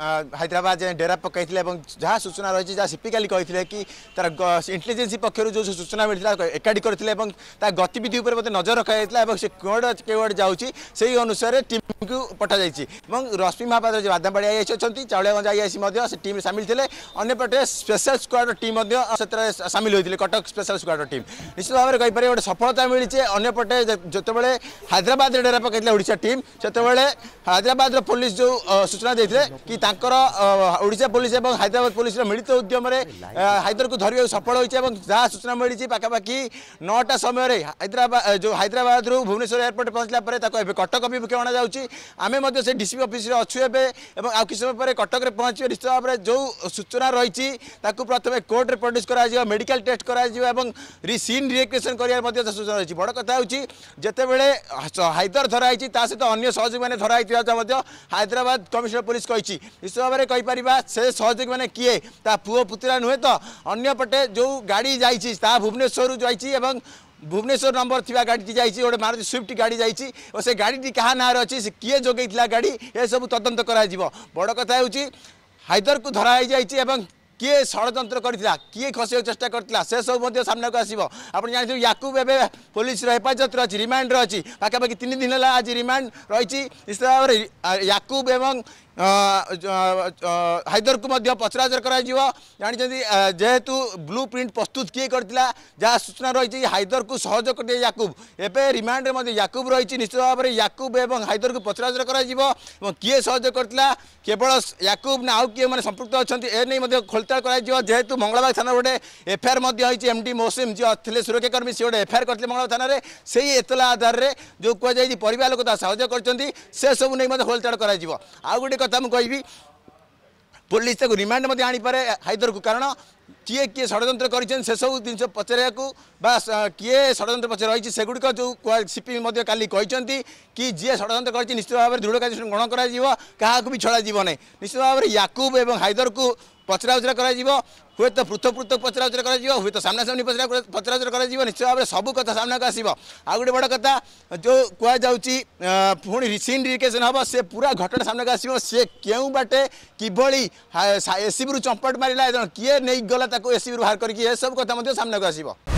ହାଇଦ୍ରାବାଦ ଯାଏଁ ଡେରା ପକାଇଥିଲେ ଏବଂ ଯାହା ସୂଚନା ରହିଛି ଯାହା ସିପିକାଲି କହିଥିଲେ କି ତାର ଇଣ୍ଟେଲିଜେନ୍ସି ପକ୍ଷରୁ ଯେଉଁ ସୂଚନା ମିଳିଥିଲା ଏକାଠି କରିଥିଲେ ଏବଂ ତା ଗତିବିଧି ଉପରେ ମଧ୍ୟ ନଜର ରଖାଯାଇଥିଲା ଏବଂ ସେ କୁଆଡ଼େ କେଉଁଆଡ଼େ ଯାଉଛି ସେହି ଅନୁସାରେ ଟିମ୍କୁ ପଠାଯାଇଛି ଏବଂ ରଶ୍ମି ମହାପାତ୍ର ଯେ ବାଦାମବାଡ଼ି ଆଇଆଇସି ଅଛନ୍ତି ଚାଉଳିଆଗଞ୍ଜ ଆଇଆଇସି ମଧ୍ୟ ସେ ଟିମ୍ରେ ସାମିଲ ଥିଲେ ଅନ୍ୟପଟେ ସ୍ପେଶାଲ ସ୍କ୍ୱାଡ଼ର ଟିମ୍ ମଧ୍ୟ ସେଥିରେ ସାମିଲ ହୋଇଥିଲେ କଟକ ସ୍ପେଶାଲ ସ୍କ୍ୱାଡ଼ର ଟିମ୍ ନିଶ୍ଚିତ ଭାବରେ କହିପାରିବେ ଗୋଟେ ସଫଳତା ମିଳିଛି ଅନ୍ୟପଟେ ଯେତେବେଳେ ହାଇଦ୍ରାବାଦରେ ଡେରା ପକାଇଥିଲା ଓଡ଼ିଶା ଟିମ୍ ସେତେବେଳେ ହାଇଦ୍ରାବାଦର ପୋଲିସ ଯେଉଁ ସୂଚନା ଦେଇଥିଲେ କି ତା তাঁর ওড়িশা পুলিশ এবং হায়দ্রাবাদ পুলিশর মিলিত উদ্যমে হায়দরকে ধরবাকে সফল হয়েছে এবং যা সূচনা মিছে পাখাপাখি নটা সময় হায়দ্রাবাদ যে হায়দ্রাবাদ ভুবনেশ্বর এয়ারপোর্ট পৌঁছলা পরে তাকে এবার কটক অভিমুখে অণাযাচ্ছে আমি সে ডিসিপি অফিসে অছু এবে এবং আউ কিছু সময় পরে কটকরে পৌঁছবে নিশ্চিত ভাবে যে সূচনা রয়েছে তাকে প্রথমে কোর্টরে প্রডিউস করা মেডিকাল টেস্ট করা এবং সিন রিএক্রেসন করার সূচনা রয়েছে বড় কথা হচ্ছে যেতবে হায়দর ধরা হয়েছে তা সহ অন্য সহযোগী মানে ধরা হয়েছে হায়দ্রাবাদ কমিশনার পুলিশ কী निश्चित भाव में कहीपर से सहयोगी मैंने किए ता पुओ पुतुरा नुहे तो अंपटे जो गाड़ी जा भुवनेश्वर जा भुवनेश्वर नंबर थी गाड़ी जाइए गोटे मारुति स्विफ्ट गाड़ी जा और से गाड़ी क्या ना अच्छी किए जोगे गाड़ी ये सब तदंत कर बड़ कथा हूँ हाइदर को धराई जाइए କିଏ ଷଡ଼ଯନ୍ତ୍ର କରିଥିଲା କିଏ ଖସିବାକୁ ଚେଷ୍ଟା କରିଥିଲା ସେସବୁ ମଧ୍ୟ ସାମ୍ନାକୁ ଆସିବ ଆପଣ ଜାଣିଥିବେ ୟାକୁବ ଏବେ ପୋଲିସର ହେଫାଜତରେ ଅଛି ରିମାଣ୍ଡରେ ଅଛି ପାଖାପାଖି ତିନି ଦିନ ହେଲା ଆଜି ରିମାଣ୍ଡ ରହିଛି ନିଶ୍ଚିତ ଭାବରେ ୟାକୁବ ଏବଂ ହାଇଦରକୁ ମଧ୍ୟ ପଚରାଚର କରାଯିବ ଜାଣିଛନ୍ତି ଯେହେତୁ ବ୍ଲୁ ପ୍ରିଣ୍ଟ ପ୍ରସ୍ତୁତ କିଏ କରିଥିଲା ଯାହା ସୂଚନା ରହିଛି ହାଇଦରକୁ ସହଯୋଗ କରିଥିଲେ ୟାକୁବ ଏବେ ରିମାଣ୍ଡରେ ମଧ୍ୟ ୟାକୁବ ରହିଛି ନିଶ୍ଚିତ ଭାବରେ ୟାକୁବ ଏବଂ ହାଇଦରକୁ ପଚରାଚର କରାଯିବ ଏବଂ କିଏ ସହଯୋଗ କରିଥିଲା କେବଳ ୟାକୁବ ନା ଆଉ କିଏ ମାନେ ସମ୍ପୃକ୍ତ ଅଛନ୍ତି ଏ ନେଇ ମଧ୍ୟ ଖୋଳତାଡ଼ କରାଯିବ ଯେହେତୁ ମଙ୍ଗଳବାଗ ଥାନାରେ ଗୋଟେ ଏଫ୍ଆଇଆର୍ ମଧ୍ୟ ହୋଇଛି ଏମ୍ ଡି ମୌସୁମୀ ଯିଏ ଥିଲେ ସୁରକ୍ଷାକର୍ମୀ ସିଏ ଗୋଟେ ଏଫ୍ଆଇଆର୍ କରିଥିଲେ ମଙ୍ଗଳବାଗ ଥାନାରେ ସେହି ଏତଲା ଆଧାରରେ ଯେଉଁ କୁହାଯାଇଛି ପରିବାର ଲୋକ ତା ସହଯୋଗ କରିଛନ୍ତି ସେସବୁ ନେଇ ମଧ୍ୟ ଖୋଳତାଡ଼ କରାଯିବ ଆଉ ଗୋଟେ କଥା ମୁଁ କହିବି ପୋଲିସ ତାକୁ ରିମାଣ୍ଡ ମଧ୍ୟ ଆଣିପାରେ ହାଇଦରକୁ କାରଣ କିଏ କିଏ ଷଡ଼ଯନ୍ତ୍ର କରିଛନ୍ତି ସେସବୁ ଜିନିଷ ପଚାରିବାକୁ ବା କିଏ ଷଡ଼ଯନ୍ତ୍ର ପଛରେ ରହିଛି ସେଗୁଡ଼ିକ ଯେଉଁ ସିପି ମଧ୍ୟ କାଲି କହିଛନ୍ତି କି ଯିଏ ଷଡ଼ଯନ୍ତ୍ର କରିଛି ନିଶ୍ଚିତ ଭାବରେ ଦୃଢ଼ କାର୍ଯ୍ୟ ଗ୍ରହଣ କରାଯିବ କାହାକୁ ବି ଛଡ଼ାଯିବ ନାହିଁ ନିଶ୍ଚିତ ଭାବରେ ୟାକୁବ ଏବଂ ହାଇଦରକୁ ପଚରାଉଚରା କରାଯିବ ହୁଏତ ପୃଥକ ପୃଥକ ପଚରାଉଚରା କରାଯିବ ହୁଏତ ସାମ୍ନାସାମ୍ନି ପଚରା ପଚରାଉଚରା କରାଯିବ ନିଶ୍ଚୟ ଭାବରେ ସବୁ କଥା ସାମ୍ନାକୁ ଆସିବ ଆଉ ଗୋଟେ ବଡ଼ କଥା ଯେଉଁ କୁହାଯାଉଛି ପୁଣି ରିସିନ୍ ରିକେସନ୍ ହେବ ସେ ପୁରା ଘଟଣା ସାମ୍ନାକୁ ଆସିବ ସିଏ କେଉଁ ବାଟେ କିଭଳି ଏସିବିରୁ ଚମ୍ପଟ ମାରିଲା ଏବଂ କିଏ ନେଇଗଲା ତାକୁ ଏସିବିରୁ ବାହାର କରିକି ଏସବୁ କଥା ମଧ୍ୟ ସାମ୍ନାକୁ ଆସିବ